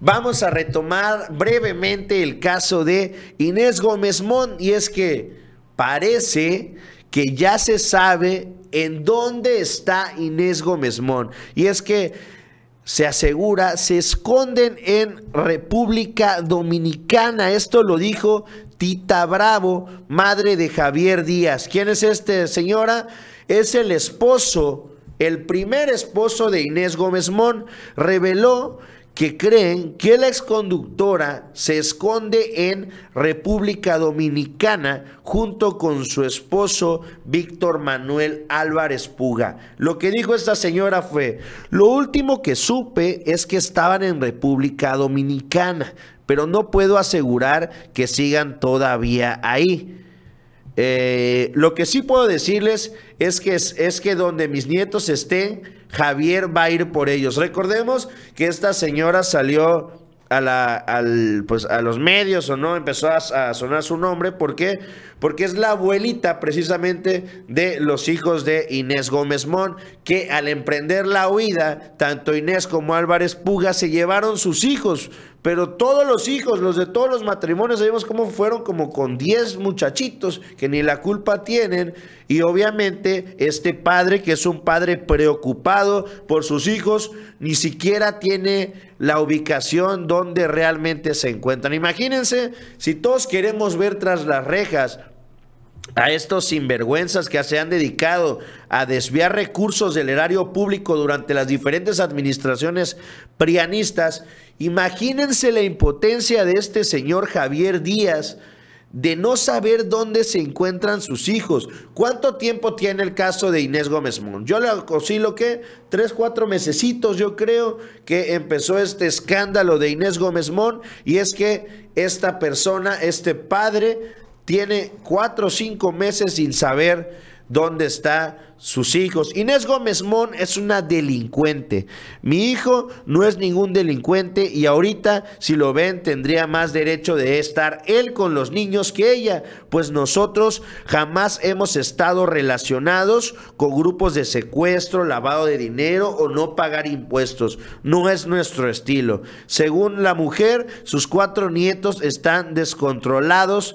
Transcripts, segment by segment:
vamos a retomar brevemente el caso de Inés Gómez Mont y es que parece que ya se sabe en dónde está Inés Gómez Mont y es que se asegura, se esconden en República Dominicana. Esto lo dijo Tita Bravo, madre de Javier Díaz. ¿Quién es este, señora? Es el esposo, el primer esposo de Inés Gómez Mont. Reveló que creen que la exconductora se esconde en República Dominicana junto con su esposo Víctor Manuel Álvarez Puga. Lo que dijo esta señora fue, lo último que supe es que estaban en República Dominicana, pero no puedo asegurar que sigan todavía ahí. Eh, lo que sí puedo decirles es que, es que donde mis nietos estén, Javier va a ir por ellos. Recordemos que esta señora salió a, la, al, pues, a los medios o no, empezó a, a, sonar su nombre. ¿Por qué? Porque es la abuelita precisamente de los hijos de Inés Gómez Mon, que al emprender la huida, tanto Inés como Álvarez Puga se llevaron sus hijos. Pero todos los hijos, los de todos los matrimonios, sabemos cómo fueron como con 10 muchachitos que ni la culpa tienen. Y obviamente este padre, que es un padre preocupado por sus hijos, ni siquiera tiene la ubicación donde realmente se encuentran. Imagínense si todos queremos ver tras las rejas a estos sinvergüenzas que se han dedicado a desviar recursos del erario público durante las diferentes administraciones prianistas, imagínense la impotencia de este señor Javier Díaz de no saber dónde se encuentran sus hijos. ¿Cuánto tiempo tiene el caso de Inés Gómez Mont? Yo le lo que tres, cuatro mesecitos, yo creo, que empezó este escándalo de Inés Gómez Mont y es que esta persona, este padre, tiene cuatro o cinco meses sin saber dónde están sus hijos. Inés Gómez Mon es una delincuente. Mi hijo no es ningún delincuente y ahorita, si lo ven, tendría más derecho de estar él con los niños que ella, pues nosotros jamás hemos estado relacionados con grupos de secuestro, lavado de dinero o no pagar impuestos. No es nuestro estilo. Según la mujer, sus cuatro nietos están descontrolados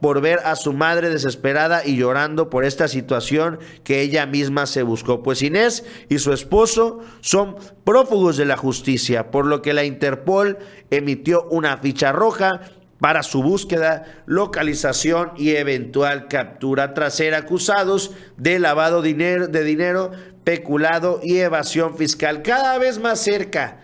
por ver a su madre desesperada y llorando por esta situación que ella misma se buscó, pues Inés y su esposo son prófugos de la justicia, por lo que la Interpol emitió una ficha roja para su búsqueda, localización y eventual captura tras ser acusados de lavado de dinero, peculado y evasión fiscal. Cada vez más cerca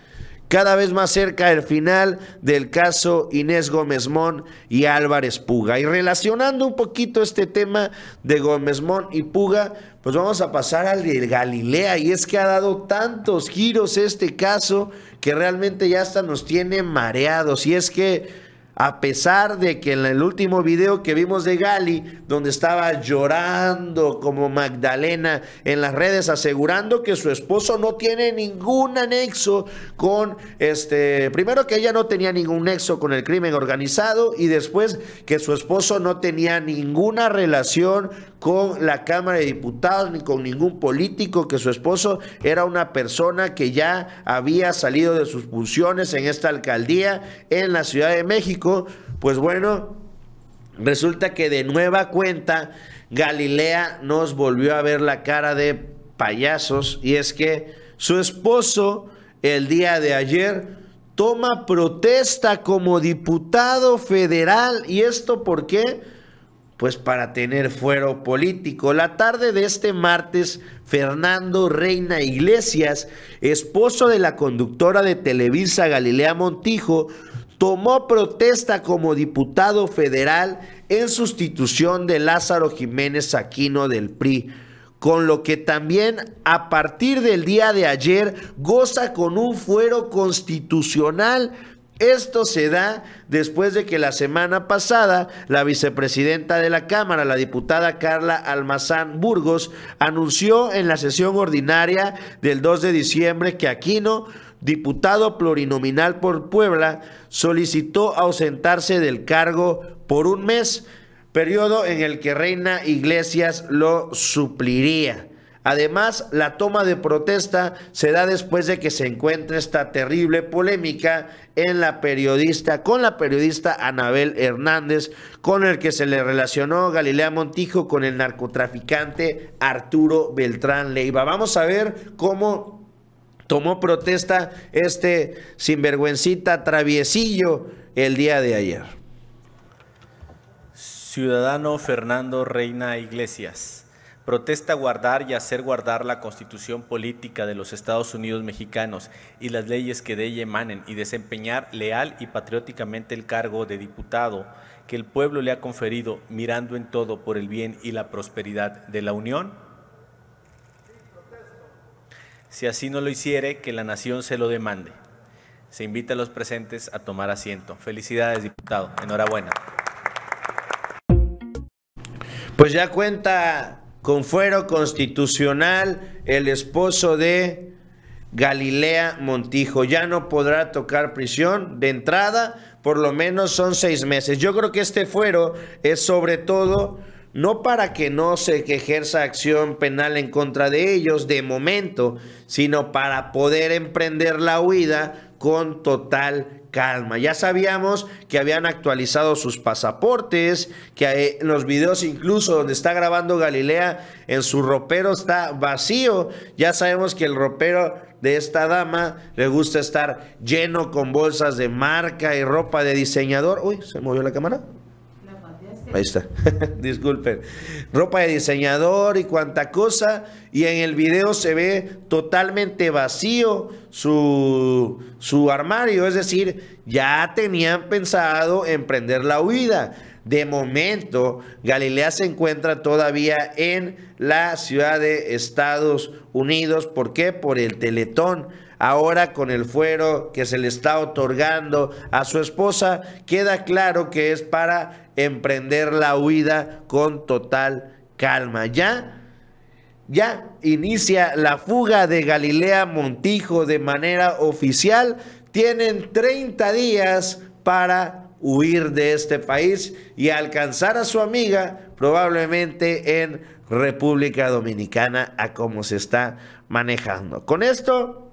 cada vez más cerca el final del caso Inés Gómez Mon y Álvarez Puga. Y relacionando un poquito este tema de Gómez Mon y Puga, pues vamos a pasar al de Galilea. Y es que ha dado tantos giros este caso que realmente ya hasta nos tiene mareados. Y es que a pesar de que en el último video que vimos de Gali, donde estaba llorando como Magdalena en las redes, asegurando que su esposo no tiene ningún anexo con este. Primero que ella no tenía ningún nexo con el crimen organizado y después que su esposo no tenía ninguna relación con la Cámara de Diputados ni con ningún político, que su esposo era una persona que ya había salido de sus funciones en esta alcaldía en la Ciudad de México pues bueno, resulta que de nueva cuenta Galilea nos volvió a ver la cara de payasos y es que su esposo el día de ayer toma protesta como diputado federal y esto por qué? Pues para tener fuero político. La tarde de este martes, Fernando Reina Iglesias, esposo de la conductora de Televisa Galilea Montijo, tomó protesta como diputado federal en sustitución de Lázaro Jiménez Aquino del PRI, con lo que también a partir del día de ayer goza con un fuero constitucional. Esto se da después de que la semana pasada la vicepresidenta de la Cámara, la diputada Carla Almazán Burgos, anunció en la sesión ordinaria del 2 de diciembre que Aquino diputado plurinominal por Puebla, solicitó ausentarse del cargo por un mes, periodo en el que Reina Iglesias lo supliría. Además, la toma de protesta se da después de que se encuentre esta terrible polémica en la periodista, con la periodista Anabel Hernández, con el que se le relacionó Galilea Montijo con el narcotraficante Arturo Beltrán Leiva. Vamos a ver cómo Tomó protesta este sinvergüencita traviesillo el día de ayer. Ciudadano Fernando Reina Iglesias. Protesta guardar y hacer guardar la constitución política de los Estados Unidos mexicanos y las leyes que de ella emanen y desempeñar leal y patrióticamente el cargo de diputado que el pueblo le ha conferido mirando en todo por el bien y la prosperidad de la Unión si así no lo hiciere, que la nación se lo demande. Se invita a los presentes a tomar asiento. Felicidades, diputado. Enhorabuena. Pues ya cuenta con fuero constitucional el esposo de Galilea Montijo. Ya no podrá tocar prisión de entrada, por lo menos son seis meses. Yo creo que este fuero es sobre todo no para que no se ejerza acción penal en contra de ellos de momento, sino para poder emprender la huida con total calma. Ya sabíamos que habían actualizado sus pasaportes, que en los videos incluso donde está grabando Galilea, en su ropero está vacío. Ya sabemos que el ropero de esta dama le gusta estar lleno con bolsas de marca y ropa de diseñador. Uy, se movió la cámara. Ahí está. Disculpen. Ropa de diseñador y cuanta cosa. Y en el video se ve totalmente vacío su, armario. Es decir, ya tenían pensado emprender la huida. De momento, Galilea se encuentra todavía en la ciudad de Estados Unidos. ¿Por qué? Por el Teletón. Ahora con el fuero que se le está otorgando a su esposa, queda claro que es para emprender la huida con total calma. Ya ya inicia la fuga de Galilea Montijo de manera oficial. Tienen 30 días para huir de este país y alcanzar a su amiga probablemente en República Dominicana a cómo se está manejando. Con esto